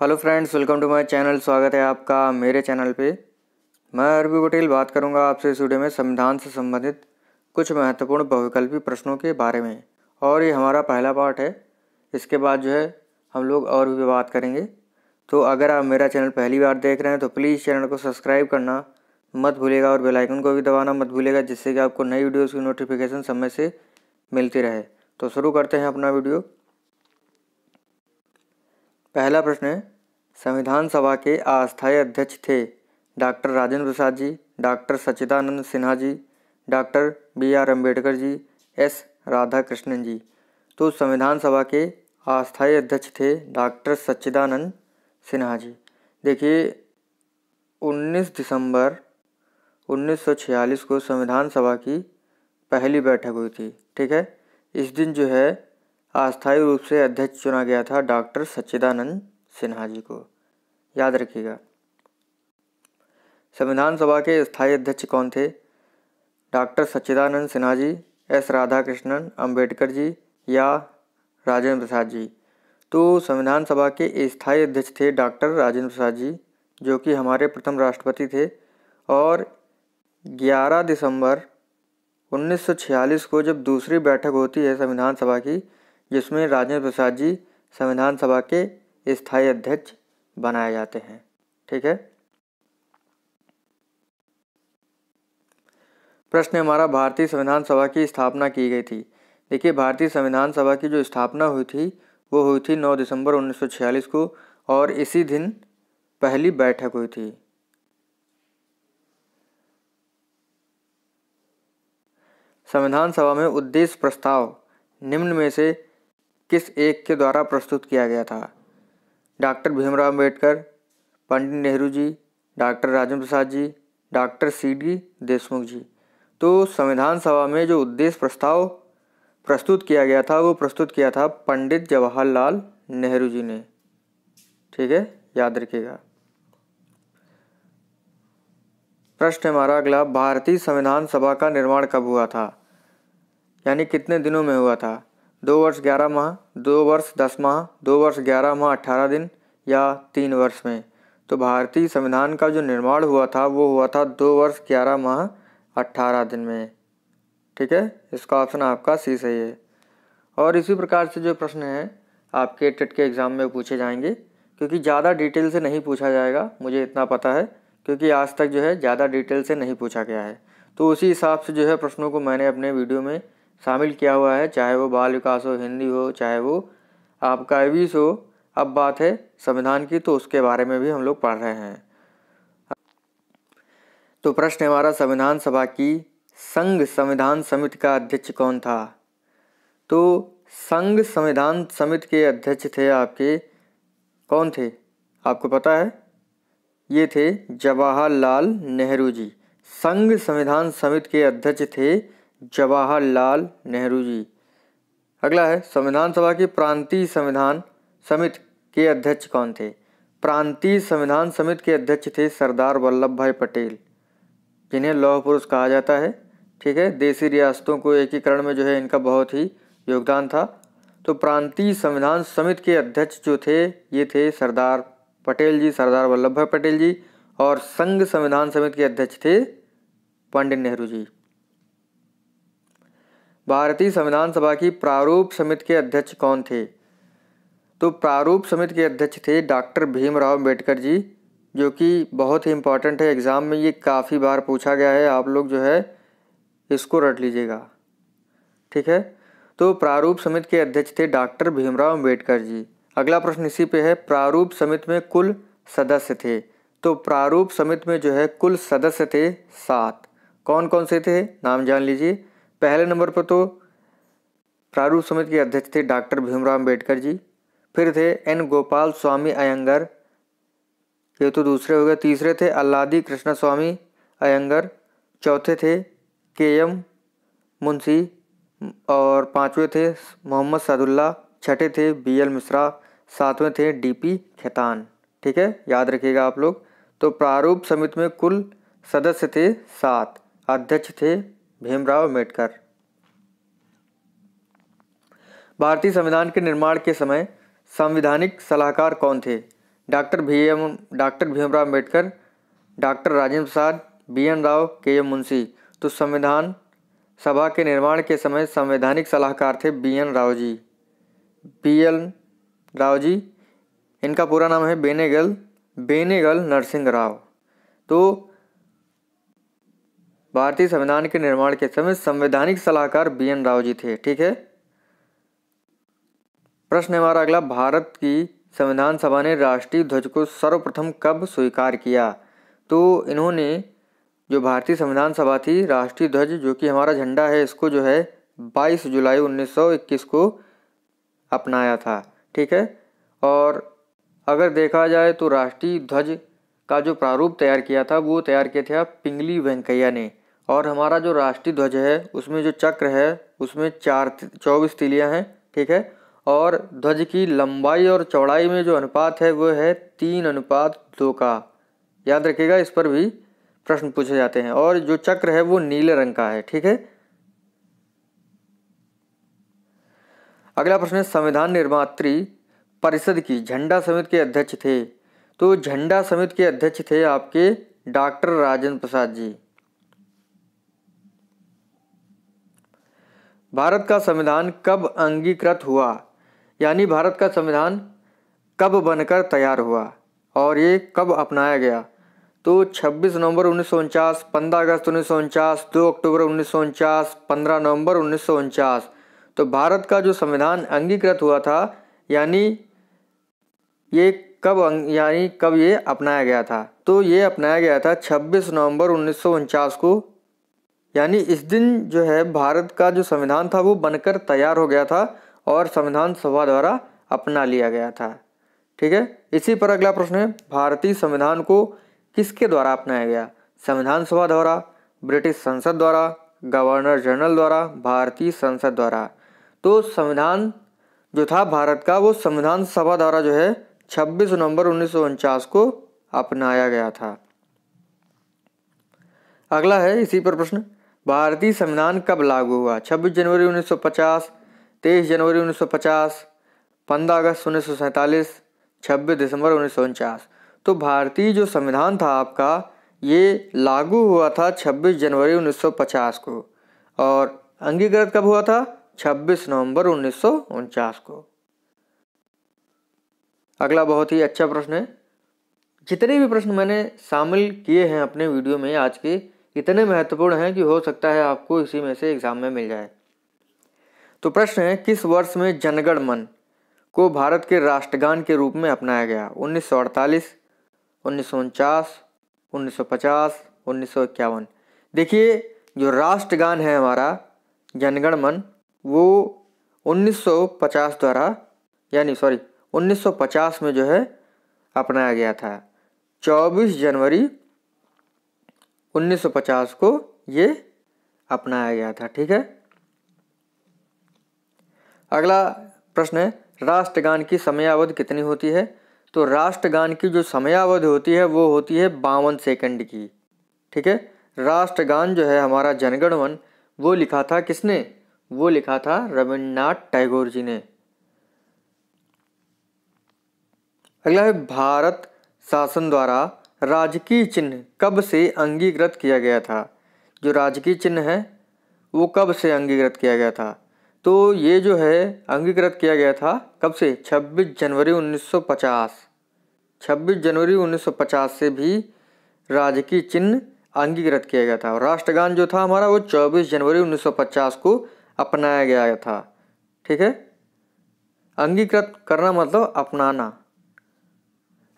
hello friends welcome to my channel स्वागत है आपका मेरे चैनल पे मैं अरबी पटेल बात करूंगा आपसे इस वीडियो में संविधान से संबंधित कुछ महत्वपूर्ण बहुविकल्पी प्रश्नों के बारे में और ये हमारा पहला पार्ट है इसके बाद जो है हम लोग और भी बात करेंगे तो अगर आप मेरा चैनल पहली बार देख रहे हैं तो प्लीज़ चैनल को सब्सक्राइब करना मत भूलेगा और बेलाइकन को भी दबाना मत भूलेगा जिससे कि आपको नई वीडियोज़ की नोटिफिकेशन समय से मिलती रहे तो शुरू करते हैं अपना वीडियो पहला प्रश्न है संविधान सभा के अस्थायी अध्यक्ष थे doctor Rajendra Prasad ji doctor Sachchidanand Sinha ji doctor B R Ambedkar ji S Radhakrishnan ji तो संविधान सभा के अस्थायी अध्यक्ष थे डॉक्टर सच्चिदानंद सिन्हा जी देखिए 19 दिसंबर 1946 को संविधान सभा की पहली बैठक हुई थी ठीक है इस दिन जो है अस्थायी रूप से अध्यक्ष चुना गया था डॉक्टर सच्चिदानंद सिन्हा जी को याद रखिएगा संविधान सभा के स्थायी अध्यक्ष कौन थे डॉक्टर सच्चिदानंद सिन्हा जी एस राधाकृष्णन अंबेडकर जी या राजेंद्र प्रसाद जी तो संविधान सभा के स्थायी अध्यक्ष थे डॉक्टर राजेंद्र प्रसाद जी जो कि हमारे प्रथम राष्ट्रपति थे और 11 दिसंबर 1946 को जब दूसरी बैठक होती है संविधान सभा की जिसमें राजेंद्र प्रसाद जी संविधान सभा के स्थायी अध्यक्ष बनाए जाते हैं ठीक है प्रश्न हमारा भारतीय संविधान सभा की स्थापना की गई थी देखिए भारतीय संविधान सभा की जो स्थापना हुई थी वो हुई थी 9 दिसंबर 1946 को और इसी दिन पहली बैठक हुई थी संविधान सभा में उद्देश्य प्रस्ताव निम्न में से किस एक के द्वारा प्रस्तुत किया गया था doctor Bhimrao Ambedkar Pandit Nehru ji doctor Rajendra Prasad ji doctor C D Deshmukh ji तो संविधान सभा में जो उद्देश्य प्रस्ताव प्रस्तुत किया गया था वो प्रस्तुत किया था पंडित जवाहरलाल नेहरू जी ने ठीक है याद रखिएगा प्रश्न हमारा अगला भारतीय संविधान सभा का निर्माण कब हुआ था यानी कितने दिनों में हुआ था दो वर्ष ग्यारह माह दो वर्ष दस माह दो वर्ष ग्यारह माह अट्ठारह दिन या तीन वर्ष में तो भारतीय संविधान का जो निर्माण हुआ था वो हुआ था दो वर्ष ग्यारह माह अट्ठारह दिन में ठीक है इसका ऑप्शन आपका सी सही है और इसी प्रकार से जो प्रश्न है आपके टेट के एग्ज़ाम में पूछे जाएंगे क्योंकि ज़्यादा डिटेल से नहीं पूछा जाएगा मुझे इतना पता है क्योंकि आज तक जो है ज़्यादा डिटेल से नहीं पूछा गया है तो उसी हिसाब से जो है प्रश्नों को मैंने अपने वीडियो में शामिल किया हुआ है चाहे वो बाल विकास हो हिंदी हो चाहे वो आपका एबीस हो अब बात है संविधान की तो उसके बारे में भी हम लोग पढ़ रहे हैं तो प्रश्न हमारा संविधान सभा की संघ संविधान समिति का अध्यक्ष कौन था तो संघ संविधान समिति के अध्यक्ष थे आपके कौन थे आपको पता है ये थे जवाहरलाल नेहरू जी संघ संविधान समिति के अध्यक्ष थे जवाहरलाल नेहरू जी अगला है संविधान सभा की प्रांतीय संविधान समिति के अध्यक्ष कौन थे प्रांतीय संविधान समिति के अध्यक्ष थे सरदार वल्लभ भाई पटेल जिन्हें लौह पुरुष कहा जाता है ठीक है देसी रियासतों को एकीकरण में जो है इनका बहुत ही योगदान था तो प्रांतीय संविधान समिति के अध्यक्ष जो थे ये थे सरदार पटेल जी सरदार वल्लभ भाई पटेल जी और संघ संविधान समिति के अध्यक्ष थे पंडित नेहरू जी भारतीय संविधान सभा की प्रारूप समिति के अध्यक्ष कौन थे तो प्रारूप समिति के अध्यक्ष थे डॉक्टर भीमराव अम्बेडकर जी जो कि बहुत ही इम्पॉर्टेंट है एग्ज़ाम में ये काफ़ी बार पूछा गया है आप लोग जो है इसको रट लीजिएगा ठीक है तो प्रारूप समिति के अध्यक्ष थे डॉक्टर भीमराव अम्बेडकर जी अगला प्रश्न इसी पे है प्रारूप समिति में कुल सदस्य थे तो प्रारूप समिति में जो है कुल सदस्य थे सात कौन कौन से थे नाम जान लीजिए पहले नंबर पर तो प्रारूप समिति के अध्यक्ष थे डॉक्टर भीमराव अम्बेडकर जी फिर थे एन गोपाल स्वामी अयंगर ये तो दूसरे हो गए तीसरे थे अल्लादी कृष्णा स्वामी अयंगर चौथे थे के एम मुंशी और पांचवे थे मोहम्मद सदुल्ला छठे थे बी एल मिश्रा सातवें थे डी पी खेतान ठीक है याद रखिएगा आप लोग तो प्रारूप समिति में कुल सदस्य थे सात अध्यक्ष थे भीमराव अम्बेडकर भारतीय संविधान के निर्माण के समय संविधानिक सलाहकार कौन थे डॉक्टर भी एम doctor Bhimrao Ambedkar doctor Rajendra Prasad B N Rao K M Munshi तो संविधान सभा के निर्माण के समय संवैधानिक सलाहकार थे B N Rao ji B L Rao ji इनका पूरा नाम है बेनेगल बेनेगल नरसिंह राव तो भारतीय संविधान के निर्माण के समय संवैधानिक सलाहकार बी एन राव जी थे ठीक है प्रश्न हमारा अगला भारत की संविधान सभा ने राष्ट्रीय ध्वज को सर्वप्रथम कब स्वीकार किया तो इन्होंने जो भारतीय संविधान सभा थी राष्ट्रीय ध्वज जो कि हमारा झंडा है इसको जो है 22 जुलाई 1921 को अपनाया था ठीक है और अगर देखा जाए तो राष्ट्रीय ध्वज का जो प्रारूप तैयार किया था वो तैयार किया था पिंगली वेंकैया ने और हमारा जो राष्ट्रीय ध्वज है उसमें जो चक्र है उसमें चार चौबीस तिलियाँ हैं ठीक है और ध्वज की लंबाई और चौड़ाई में जो अनुपात है वो है तीन अनुपात दो का याद रखिएगा इस पर भी प्रश्न पूछे जाते हैं और जो चक्र है वो नीले रंग का है ठीक है अगला प्रश्न है संविधान निर्मात्री परिषद की झंडा समिति के अध्यक्ष थे तो झंडा समिति के अध्यक्ष थे आपके डॉक्टर राजेंद्र प्रसाद जी भारत का संविधान कब अंगीकृत हुआ यानी भारत का संविधान कब बनकर तैयार हुआ और ये कब अपनाया गया तो 26 नवंबर उन्नीस सौ उनचास पंद्रह अगस्त उन्नीस सौ उनचास दो अक्टूबर उन्नीस सौ उनचास पंद्रह नवंबर उन्नीस सौ उनचास तो भारत का जो संविधान अंगीकृत हुआ था यानी ये कब अं-, यानी कब ये अपनाया गया था तो ये अपनाया गया था 26 नवंबर उन्नीस को यानी इस दिन जो है भारत का जो संविधान था वो बनकर तैयार हो गया था और संविधान सभा द्वारा अपना लिया गया था ठीक है इसी पर अगला प्रश्न है भारतीय संविधान को किसके द्वारा अपनाया गया संविधान सभा द्वारा ब्रिटिश संसद द्वारा गवर्नर जनरल द्वारा भारतीय संसद द्वारा तो संविधान जो था भारत का वो संविधान सभा द्वारा जो है 26 नवंबर उन्नीस को अपनाया गया था अगला है इसी पर प्रश्न भारतीय संविधान कब लागू हुआ 26 जनवरी 1950, 23 जनवरी 1950, 15 अगस्त उन्नीस सौ छब्बीस दिसंबर उन्नीस तो भारतीय जो संविधान था आपका ये लागू हुआ था 26 जनवरी 1950 को और अंगीकृत कब हुआ था 26 नवंबर उन्नीस को अगला बहुत ही अच्छा प्रश्न है जितने भी प्रश्न मैंने शामिल किए हैं अपने वीडियो में आज के इतने महत्वपूर्ण हैं कि हो सकता है आपको इसी में से एग्जाम में मिल जाए तो प्रश्न है किस वर्ष में जनगण मन को भारत के राष्ट्रगान के रूप में अपनाया गया उन्नीस सौ अड़तालीस उन्नीस सौ उनचास उन्नीस सौ पचास उन्नीस सौ इक्यावन देखिए जो राष्ट्रगान है हमारा जनगण मन वो 1950 द्वारा यानी सॉरी 1950 में जो है अपनाया गया था 24 जनवरी 1950 को ये अपनाया गया था ठीक है अगला प्रश्न है राष्ट्रगान की समयावधि कितनी होती है तो राष्ट्रगान की जो समयावधि होती है वो होती है बावन सेकंड की ठीक है राष्ट्रगान जो है हमारा जनगणमन वो लिखा था किसने वो लिखा था रविन्द्रनाथ टैगोर जी ने अगला है भारत शासन द्वारा राजकीय चिन्ह कब से अंगीकृत किया गया था जो राजकीय चिन्ह है वो कब से अंगीकृत किया गया था तो ये जो है अंगीकृत किया गया था कब से 26 जनवरी 1950 26 जनवरी 1950 से भी राजकीय चिन्ह अंगीकृत किया गया था और राष्ट्रगान जो था हमारा वो 24 जनवरी 1950 को अपनाया गया था ठीक है अंगीकृत करना मतलब अपनाना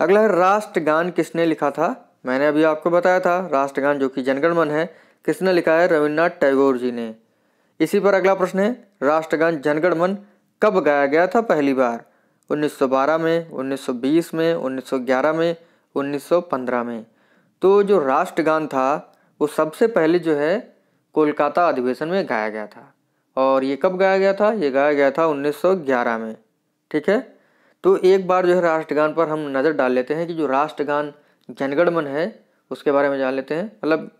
अगला है राष्ट्रगान किसने लिखा था मैंने अभी आपको बताया था राष्ट्रगान जो कि जनगणमन है किसने लिखा है रविन्द्रनाथ टैगोर जी ने इसी पर अगला प्रश्न है राष्ट्रगान जनगणमन कब गाया गया था पहली बार 1912 में 1920 में 1911 में 1915 में तो जो राष्ट्रगान था वो सबसे पहले जो है कोलकाता अधिवेशन में गाया गया था और ये कब गाया गया था ये गाया गया था 1911 में ठीक है तो एक बार जो है राष्ट्रगान पर हम नज़र डाल लेते हैं कि जो राष्ट्रगान जनगणमन है उसके बारे में जान लेते हैं मतलब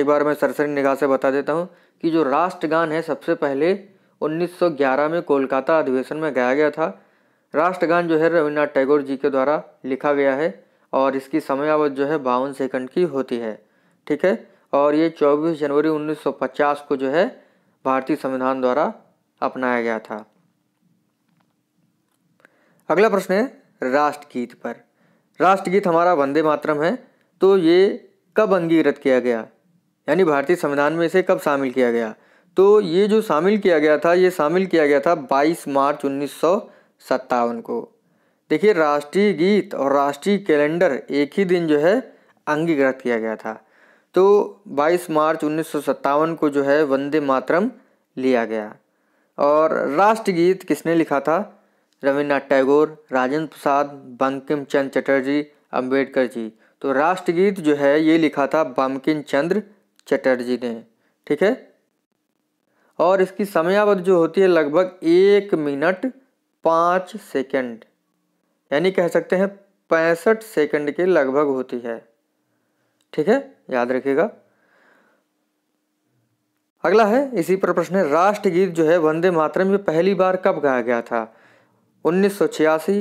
एक बार मैं सरसरी निगाह से बता देता हूँ कि जो राष्ट्रगान है सबसे पहले 1911 में कोलकाता अधिवेशन में गाया गया था राष्ट्रगान जो है रविन्द्रनाथ टैगोर जी के द्वारा लिखा गया है और इसकी समयावधि जो है बावन सेकंड की होती है ठीक है और ये 24 जनवरी 1950 को जो है भारतीय संविधान द्वारा अपनाया गया था अगला प्रश्न है राष्ट्रगीत पर राष्ट्रगीत हमारा वंदे मातरम है तो ये कब अंगीकृत किया गया यानी भारतीय संविधान में इसे कब शामिल किया गया तो ये जो शामिल किया गया था ये शामिल किया गया था 22 मार्च उन्नीस को देखिए राष्ट्रीय गीत और राष्ट्रीय कैलेंडर एक ही दिन जो है अंगीकृत किया गया था तो 22 मार्च उन्नीस को जो है वंदे मातरम लिया गया और राष्ट्रगीत किसने लिखा था रविन्द्रनाथ टैगोर राजेंद्र प्रसाद बंकिम चंद्र चटर्जी अम्बेडकर जी तो राष्ट्रगीत जो है ये लिखा था बंकिम चंद्र चटर्जी ने ठीक है और इसकी समयावधि जो होती है लगभग एक मिनट पाँच सेकंड यानी कह सकते हैं पैंसठ सेकंड के लगभग होती है ठीक है याद रखिएगा अगला है इसी पर प्रश्न है राष्ट्रगीत जो है वंदे मातरम ये पहली बार कब गाया गया था उन्नीस सौ छियासी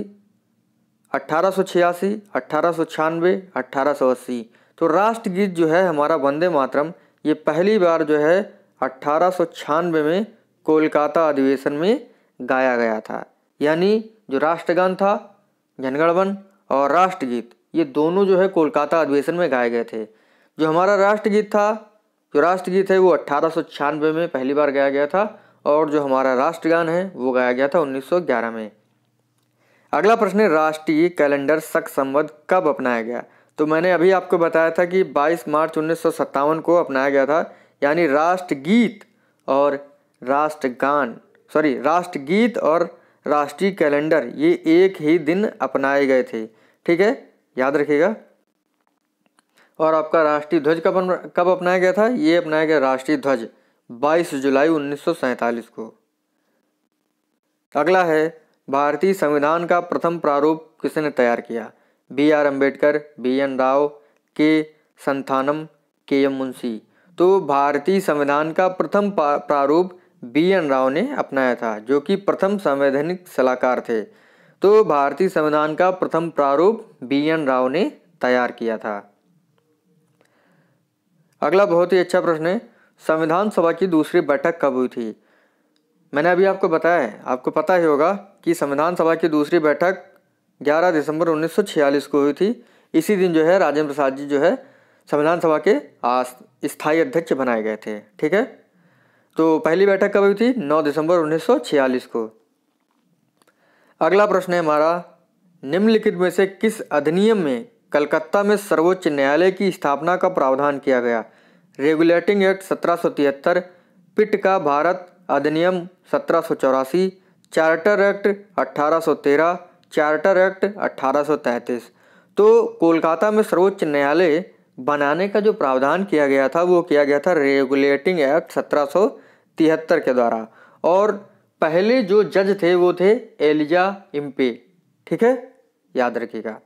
अट्ठारह सौ छियासी अट्ठारह सौ छियानवे अट्ठारह सौ अस्सी तो राष्ट्रगीत जो है हमारा वंदे मातरम ये पहली बार जो है अट्ठारह सौ छियानवे में कोलकाता अधिवेशन में गाया गया था यानी जो राष्ट्रगान था जनगणमन और राष्ट्रगीत ये दोनों जो है कोलकाता अधिवेशन में गाए गए थे जो हमारा राष्ट्रगीत था जो राष्ट्रगीत है वो अट्ठारह में पहली बार गाया गया था और जो हमारा राष्ट्रगान है वो गाया गया था 1911 में अगला प्रश्न है राष्ट्रीय कैलेंडर शक संबद्ध कब अपनाया गया तो मैंने अभी आपको बताया था कि 22 मार्च उन्नीस को अपनाया गया था यानी राष्ट्रगीत और राष्ट्रगान सॉरी राष्ट्रगीत और राष्ट्रीय कैलेंडर ये एक ही दिन अपनाए गए थे ठीक है याद रखिएगा और आपका राष्ट्रीय ध्वज कब कब अपनाया गया था ये अपनाया गया राष्ट्रीय ध्वज 22 जुलाई उन्नीस को अगला है भारतीय संविधान का प्रथम प्रारूप किसने तैयार किया B R Ambedkar B N Rao K Santhanam के एम मुंशी तो भारतीय संविधान का प्रथम प्रारूप बी एन राव ने अपनाया था जो कि प्रथम संवैधानिक सलाहकार थे तो भारतीय संविधान का प्रथम प्रारूप बी एन राव ने तैयार किया था अगला बहुत ही अच्छा प्रश्न है संविधान सभा की दूसरी बैठक कब हुई थी मैंने अभी आपको बताया है आपको पता ही होगा कि संविधान सभा की दूसरी बैठक 11 दिसंबर 1946 को हुई थी इसी दिन जो है राजेंद्र प्रसाद जी जो है संविधान सभा के स्थायी अध्यक्ष बनाए गए थे ठीक है तो पहली बैठक कब हुई थी 9 दिसंबर 1946 को अगला प्रश्न है हमारा निम्नलिखित में से किस अधिनियम में कलकत्ता में सर्वोच्च न्यायालय की स्थापना का प्रावधान किया गया रेगुलेटिंग एक्ट सत्रह पिट का भारत अधिनियम सत्रह चार्टर एक्ट 1813 चार्टर एक्ट 1833 तो कोलकाता में सर्वोच्च न्यायालय बनाने का जो प्रावधान किया गया था वो किया गया था रेगुलेटिंग एक्ट सत्रह के द्वारा और पहले जो जज थे वो थे एलिजा इम्पे ठीक है याद रखिएगा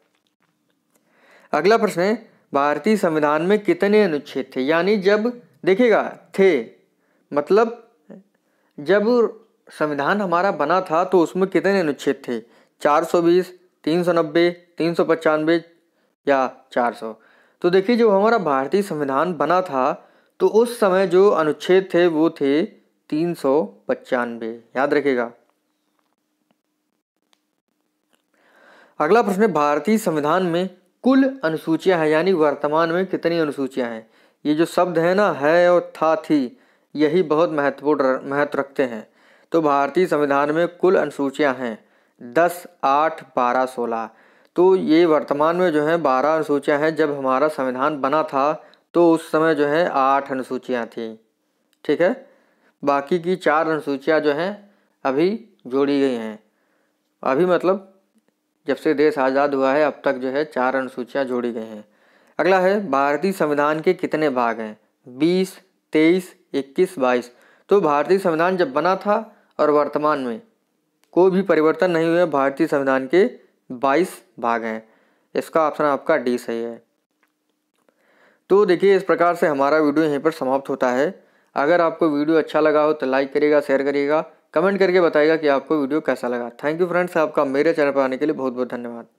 अगला प्रश्न है भारतीय संविधान में कितने अनुच्छेद थे यानी जब देखिएगा थे मतलब जब संविधान हमारा बना था तो उसमें कितने अनुच्छेद थे 420, 390, तीन सौ पचानबे या 400 तो देखिए जब हमारा भारतीय संविधान बना था तो उस समय जो अनुच्छेद थे वो थे तीन सौ पचानवे याद रखेगा अगला प्रश्न भारतीय संविधान में कुल अनुसूचियां हैं यानी वर्तमान में कितनी अनुसूचियां हैं ये जो शब्द है ना है और था थी यही बहुत महत्वपूर्ण महत्व रखते हैं तो भारतीय संविधान में कुल अनुसूचियाँ हैं दस आठ बारह सोलह तो ये वर्तमान में जो है बारह अनुसूचियाँ हैं जब हमारा संविधान बना था तो उस समय जो है आठ अनुसूचियाँ थीं ठीक है बाकी की चार अनुसूचियाँ जो हैं अभी जोड़ी गई हैं अभी मतलब जब से देश आज़ाद हुआ है अब तक जो है चार अनुसूचियाँ जोड़ी गई हैं अगला है भारतीय संविधान के कितने भाग हैं बीस तेईस इक्कीस बाईस तो भारतीय संविधान जब बना था और वर्तमान में कोई भी परिवर्तन नहीं हुए भारतीय संविधान के बाईस भाग हैं इसका ऑप्शन आपका डी सही है तो देखिए इस प्रकार से हमारा वीडियो यहीं पर समाप्त होता है अगर आपको वीडियो अच्छा लगा हो तो लाइक करिएगा शेयर करिएगा कमेंट करके बताइएगा कि आपको वीडियो कैसा लगा थैंक यू फ्रेंड्स आपका मेरे चैनल पर आने के लिए बहुत बहुत धन्यवाद